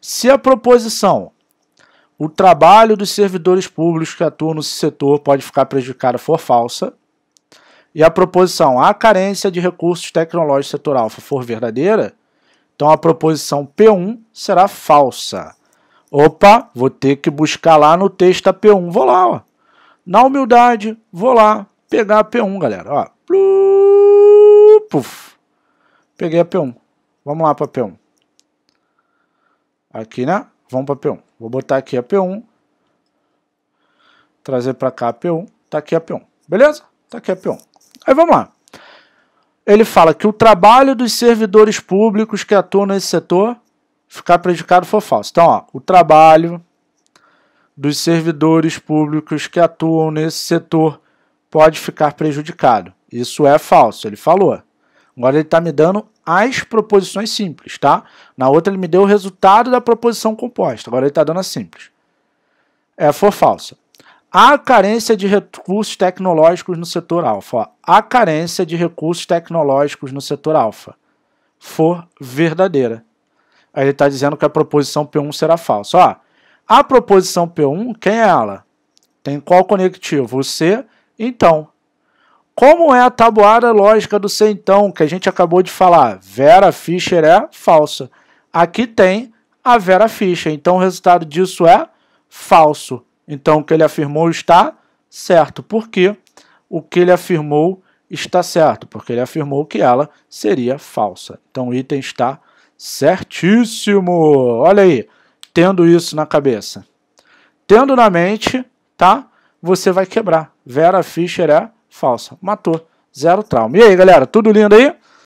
Se a proposição, o trabalho dos servidores públicos que atuam nesse setor pode ficar prejudicado for falsa, e a proposição, a carência de recursos tecnológicos setor for verdadeira, então a proposição P1 será falsa. Opa, vou ter que buscar lá no texto a P1. Vou lá, ó. Na humildade, vou lá pegar a P1, galera. Ó. Puf. Peguei a P1. Vamos lá para a P1. Aqui, né? Vamos para P1. Vou botar aqui a P1. Trazer para cá a P1. Tá aqui a P1. Beleza? Tá aqui a P1. Aí vamos lá. Ele fala que o trabalho dos servidores públicos que atuam nesse setor ficar prejudicado for falso. Então, ó, o trabalho dos servidores públicos que atuam nesse setor pode ficar prejudicado. Isso é falso, ele falou. Agora ele está me dando as proposições simples, tá? Na outra ele me deu o resultado da proposição composta. Agora ele está dando a simples. É for falsa. Há carência de recursos tecnológicos no setor alfa. Há carência de recursos tecnológicos no setor alfa. For verdadeira. Aí ele está dizendo que a proposição P1 será falsa. Ó, a proposição P1, quem é ela? Tem qual conectivo? O C, então. Como é a tabuada lógica do então que a gente acabou de falar? Vera Fischer é falsa. Aqui tem a Vera Fischer, então o resultado disso é falso. Então o que ele afirmou está certo. Por quê? O que ele afirmou está certo, porque ele afirmou que ela seria falsa. Então o item está certíssimo. Olha aí, tendo isso na cabeça. Tendo na mente, tá? Você vai quebrar. Vera Fischer é falsa. Matou. Zero trauma. E aí, galera, tudo lindo aí?